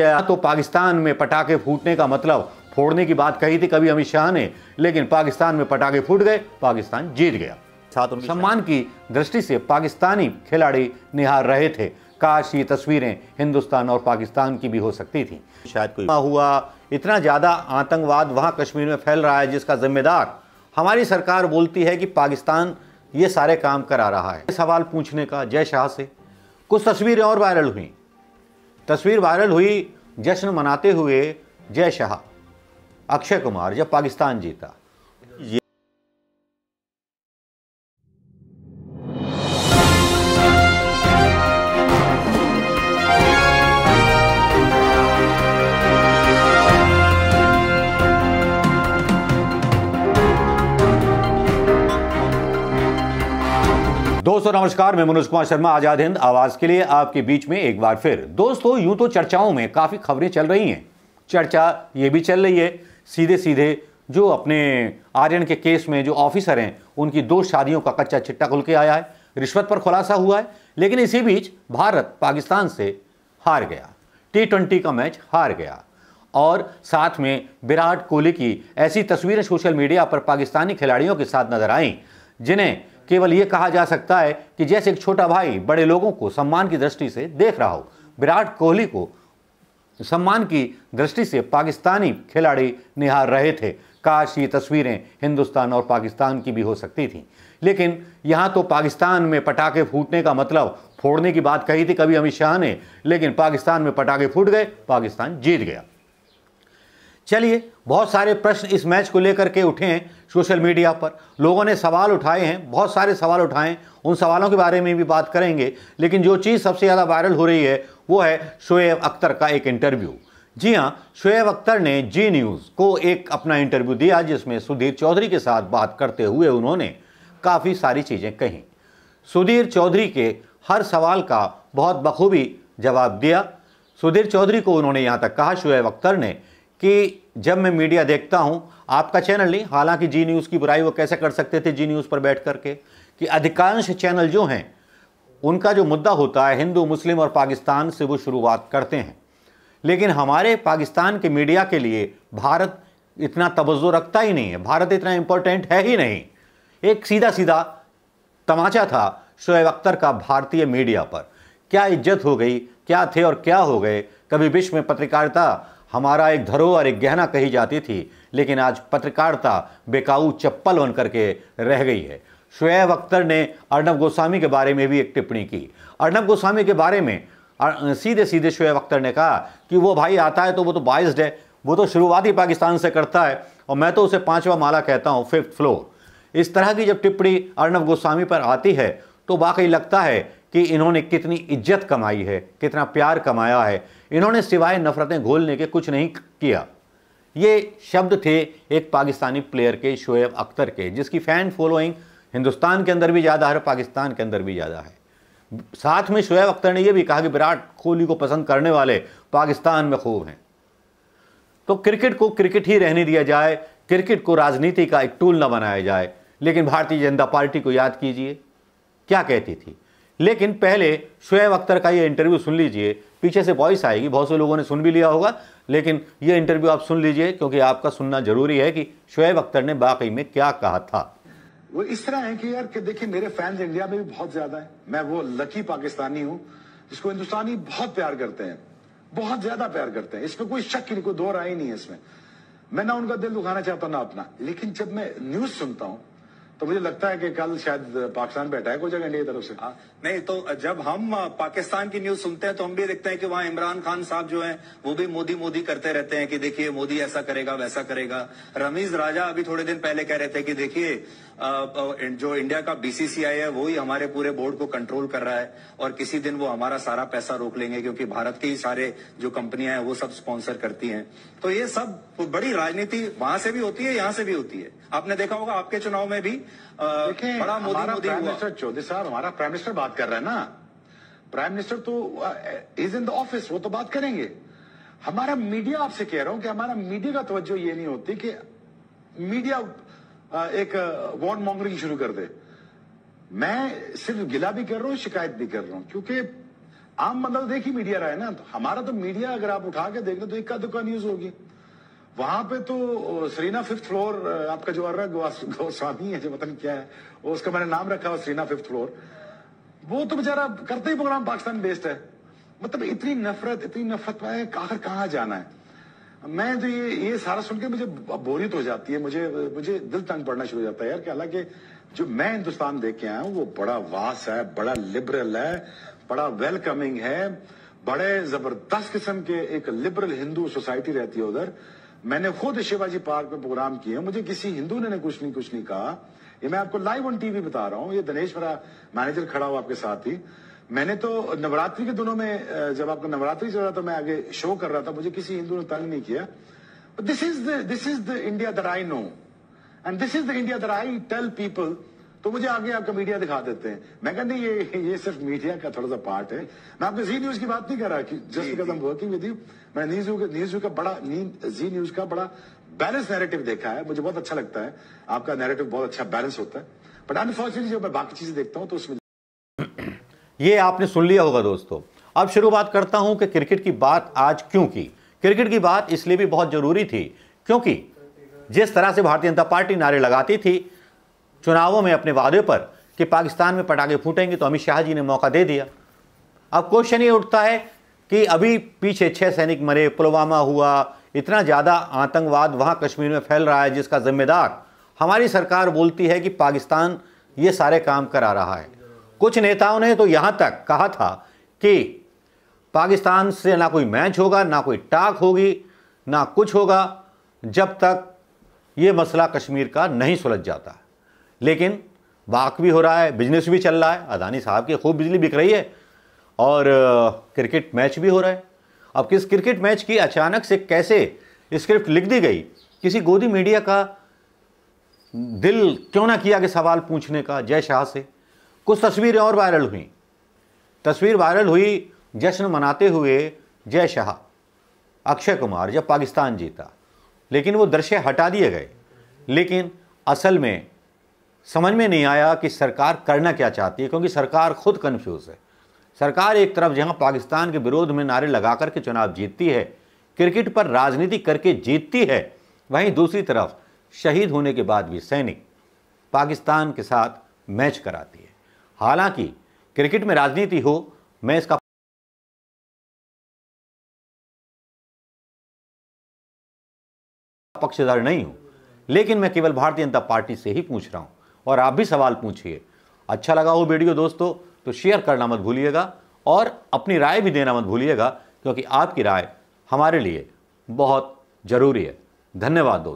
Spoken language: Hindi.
तो पाकिस्तान में पटाखे फूटने का मतलब फोड़ने की बात कही थी कभी अमित शाह ने लेकिन पाकिस्तान में पटाखे फूट गए पाकिस्तान जीत गया सम्मान की दृष्टि से पाकिस्तानी खिलाड़ी निहार रहे थे काश ये तस्वीरें हिंदुस्तान और पाकिस्तान की भी हो सकती थी शायद कोई हुआ इतना ज़्यादा आतंकवाद वहां कश्मीर में फैल रहा है जिसका जिम्मेदार हमारी सरकार बोलती है कि पाकिस्तान ये सारे काम करा रहा है सवाल पूछने का जय शाह से कुछ तस्वीरें और वायरल हुई तस्वीर वायरल हुई जश्न मनाते हुए जय शाह अक्षय कुमार जब पाकिस्तान जीता दोस्तों नमस्कार मैं मनोज कुमार शर्मा आजाद हिंद आवाज के लिए आपके बीच में एक बार फिर दोस्तों यूं तो चर्चाओं में काफ़ी खबरें चल रही हैं चर्चा ये भी चल रही है सीधे सीधे जो अपने आर्यन के केस में जो ऑफिसर हैं उनकी दो शादियों का कच्चा चिट्टा खुल के आया है रिश्वत पर खुलासा हुआ है लेकिन इसी बीच भारत पाकिस्तान से हार गया टी ट्वेंटी का मैच हार गया और साथ में विराट कोहली की ऐसी तस्वीरें सोशल मीडिया पर पाकिस्तानी खिलाड़ियों के साथ नजर आईं जिन्हें केवल ये कहा जा सकता है कि जैसे एक छोटा भाई बड़े लोगों को सम्मान की दृष्टि से देख रहा हो विराट कोहली को सम्मान की दृष्टि से पाकिस्तानी खिलाड़ी निहार रहे थे काश ये तस्वीरें हिंदुस्तान और पाकिस्तान की भी हो सकती थी लेकिन यहाँ तो पाकिस्तान में पटाखे फूटने का मतलब फोड़ने की बात कही थी कभी अमित शाह ने लेकिन पाकिस्तान में पटाखे फूट गए पाकिस्तान जीत गया चलिए बहुत सारे प्रश्न इस मैच को लेकर के उठे हैं सोशल मीडिया पर लोगों ने सवाल उठाए हैं बहुत सारे सवाल उठाए हैं उन सवालों के बारे में भी बात करेंगे लेकिन जो चीज़ सबसे ज़्यादा वायरल हो रही है वो है शोएब अख्तर का एक इंटरव्यू जी हाँ शोएब अख्तर ने जी न्यूज़ को एक अपना इंटरव्यू दिया जिसमें सुधीर चौधरी के साथ बात करते हुए उन्होंने काफ़ी सारी चीज़ें कहीं सुधीर चौधरी के हर सवाल का बहुत बखूबी जवाब दिया सुधीर चौधरी को उन्होंने यहाँ तक कहा शुएब अख्तर ने कि जब मैं मीडिया देखता हूं आपका चैनल नहीं हालांकि जी न्यूज़ की बुराई वो कैसे कर सकते थे जी न्यूज़ पर बैठ करके कि अधिकांश चैनल जो हैं उनका जो मुद्दा होता है हिंदू मुस्लिम और पाकिस्तान से वो शुरुआत करते हैं लेकिन हमारे पाकिस्तान के मीडिया के लिए भारत इतना तवज्जो रखता ही नहीं है भारत इतना इम्पोर्टेंट है ही नहीं एक सीधा सीधा तमाचा था शोएब अख्तर का भारतीय मीडिया पर क्या इज्जत हो गई क्या थे और क्या हो गए कभी विश्व में पत्रकारिता हमारा एक धरोहर एक गहना कही जाती थी लेकिन आज पत्रकारिता बेकाऊ चप्पल बन करके रह गई है शुएब अख्तर ने अर्नब गोस्वामी के बारे में भी एक टिप्पणी की अर्नब गोस्वामी के बारे में सीधे सीधे शुएब अख्तर ने कहा कि वो भाई आता है तो वो तो बाइस्ड है वो तो शुरुआती पाकिस्तान से करता है और मैं तो उसे पाँचवा माला कहता हूँ फिफ्थ फ्लोर इस तरह की जब टिप्पणी अर्नब गोस्वामी पर आती है तो वाकई लगता है कि इन्होंने कितनी इज्जत कमाई है कितना प्यार कमाया है इन्होंने सिवाय नफरतें घोलने के कुछ नहीं किया ये शब्द थे एक पाकिस्तानी प्लेयर के शोएब अख्तर के जिसकी फ़ैन फॉलोइंग हिंदुस्तान के अंदर भी ज़्यादा है पाकिस्तान के अंदर भी ज़्यादा है साथ में शोएब अख्तर ने यह भी कहा कि विराट कोहली को पसंद करने वाले पाकिस्तान में खूब हैं तो क्रिकेट को क्रिकेट ही रहने दिया जाए क्रिकेट को राजनीति का एक टूल ना बनाया जाए लेकिन भारतीय जनता पार्टी को याद कीजिए क्या कहती थी लेकिन पहले शुएब अख्तर का ये इंटरव्यू सुन लीजिए पीछे से वॉइस आएगी बहुत से लोगों ने सुन भी लिया होगा लेकिन ये इंटरव्यू आप सुन लीजिए क्योंकि आपका सुनना जरूरी है कि शुएब अख्तर ने बाकी में क्या कहा था वो इस तरह है कि यार कि देखिए मेरे फैंस इंडिया में भी बहुत ज्यादा है मैं वो लकी पाकिस्तानी हूँ जिसको हिंदुस्तानी बहुत प्यार करते हैं बहुत ज्यादा प्यार करते हैं इसमें कोई शक नहीं कोई दो राय नहीं है इसमें मैं ना उनका दिल दुखाना चाहता ना अपना लेकिन जब मैं न्यूज सुनता हूँ तो मुझे लगता है कि कल शायद पाकिस्तान पे अटैक हो जाएगा इंडिया की तरफ से आ, हाँ, नहीं तो जब हम पाकिस्तान की न्यूज सुनते हैं तो हम भी देखते हैं कि वहां इमरान खान साहब जो हैं वो भी मोदी मोदी करते रहते हैं कि देखिए मोदी ऐसा करेगा वैसा करेगा रमीज राजा अभी थोड़े दिन पहले कह रहे थे कि देखिए जो इंडिया का बीसीसीआई है वो ही हमारे पूरे बोर्ड को कंट्रोल कर रहा है और किसी दिन वो हमारा सारा पैसा रोक लेंगे क्योंकि भारत के ही सारे जो कंपनियां हैं वो सब स्पॉन्सर करती हैं तो ये सब बड़ी राजनीति वहां से भी होती है यहां से भी होती है आपने देखा होगा आपके चुनाव में भी आ, बड़ा मोदी मोदी चौधरी साहब हमारा प्राइम मिनिस्टर बात कर रहे हैं ना प्राइम मिनिस्टर तो इज इन द ऑफिस वो तो बात करेंगे हमारा मीडिया आपसे कह रहा हूं कि हमारा मीडिया का तवज्जो ये नहीं होती कि मीडिया एक वॉर्ड मॉन्गरिंग शुरू कर दे मैं सिर्फ गिला भी कर रहा हूं शिकायत भी कर रहा हूं क्योंकि आम मतलब देखिए मीडिया रहा है ना तो हमारा तो मीडिया अगर आप उठा के देख लो तो इक्का दुक्का न्यूज होगी वहां पे तो सरीना फिफ्थ फ्लोर आपका जो अर्रा गोस्वामी है जो पता नहीं क्या है वो उसका मैंने नाम रखा है श्रीना फिफ्थ फ्लोर वो तो बेचारा करते ही प्रोग्राम पाकिस्तान बेस्ड है मतलब इतनी नफरत इतनी नफरत में आखिर कहाँ जाना है मैं तो ये ये सारा सुन के मुझे बोरियत हो जाती है मुझे मुझे दिल तंग पड़ना शुरू हो जाता है यार हालांकि जो मैं हिंदुस्तान देख के आया हूँ वो बड़ा वास है बड़ा लिबरल है बड़ा वेलकमिंग है बड़े जबरदस्त किस्म के एक लिबरल हिंदू सोसाइटी रहती है उधर मैंने खुद शिवाजी पार्क में प्रोग्राम किए मुझे किसी हिंदू ने, ने कुछ नहीं कुछ नहीं कहा ये मैं आपको लाइव ऑन टीवी बता रहा हूँ ये दिनेश मेरा मैनेजर खड़ा हुआ आपके साथ ही मैंने तो नवरात्रि के दिनों में जब आपका नवरात्रि चल रहा था मैं आगे शो कर रहा था मुझे किसी हिंदू ने तंग नहीं किया this is this is the India that I know and this is the India that I tell people तो मुझे आगे आपका मीडिया दिखा देते हैं मैं कहते ये ये सिर्फ मीडिया का थोड़ा सा पार्ट है मैं आपको जी न्यूज की बात नहीं कर रहा कि just because I working with you मैं न्यूज न्यूज का बड़ा जी न्यूज का बड़ा बैलेंस नैरेटिव देखा है मुझे बहुत अच्छा लगता है आपका नैरेटिव बहुत अच्छा बैलेंस होता है बट अनफॉर्चुनेटली जब मैं बाकी चीजें देखता हूँ तो उसमें ये आपने सुन लिया होगा दोस्तों अब शुरुआत करता हूं कि क्रिकेट की बात आज क्यों की क्रिकेट की बात इसलिए भी बहुत जरूरी थी क्योंकि जिस तरह से भारतीय जनता पार्टी नारे लगाती थी चुनावों में अपने वादे पर कि पाकिस्तान में पटाखे फूटेंगे तो अमित शाह जी ने मौका दे दिया अब क्वेश्चन ये उठता है कि अभी पीछे छः सैनिक मरे पुलवामा हुआ इतना ज़्यादा आतंकवाद वहाँ कश्मीर में फैल रहा है जिसका जिम्मेदार हमारी सरकार बोलती है कि पाकिस्तान ये सारे काम करा रहा है कुछ नेताओं ने तो यहाँ तक कहा था कि पाकिस्तान से ना कोई मैच होगा ना कोई टाक होगी ना कुछ होगा जब तक ये मसला कश्मीर का नहीं सुलझ जाता लेकिन वाक भी हो रहा है बिजनेस भी चल रहा है अदानी साहब की खूब बिजली बिक रही है और क्रिकेट मैच भी हो रहा है अब किस क्रिकेट मैच की अचानक से कैसे स्क्रिप्ट लिख दी गई किसी गोदी मीडिया का दिल क्यों ना किया कि सवाल पूछने का जय शाह से कुछ तस्वीरें और वायरल हुई तस्वीर वायरल हुई जश्न मनाते हुए जय शाह अक्षय कुमार जब पाकिस्तान जीता लेकिन वो दृश्य हटा दिए गए लेकिन असल में समझ में नहीं आया कि सरकार करना क्या चाहती है क्योंकि सरकार खुद कन्फ्यूज़ है सरकार एक तरफ जहां पाकिस्तान के विरोध में नारे लगा करके चुनाव जीतती है क्रिकेट पर राजनीति करके जीतती है वहीं दूसरी तरफ शहीद होने के बाद भी सैनिक पाकिस्तान के साथ मैच कराती है हालांकि क्रिकेट में राजनीति हो मैं इसका पक्षधर नहीं हूं लेकिन मैं केवल भारतीय जनता पार्टी से ही पूछ रहा हूं और आप भी सवाल पूछिए अच्छा लगा हो वीडियो दोस्तों तो शेयर करना मत भूलिएगा और अपनी राय भी देना मत भूलिएगा क्योंकि आपकी राय हमारे लिए बहुत ज़रूरी है धन्यवाद दोस्तों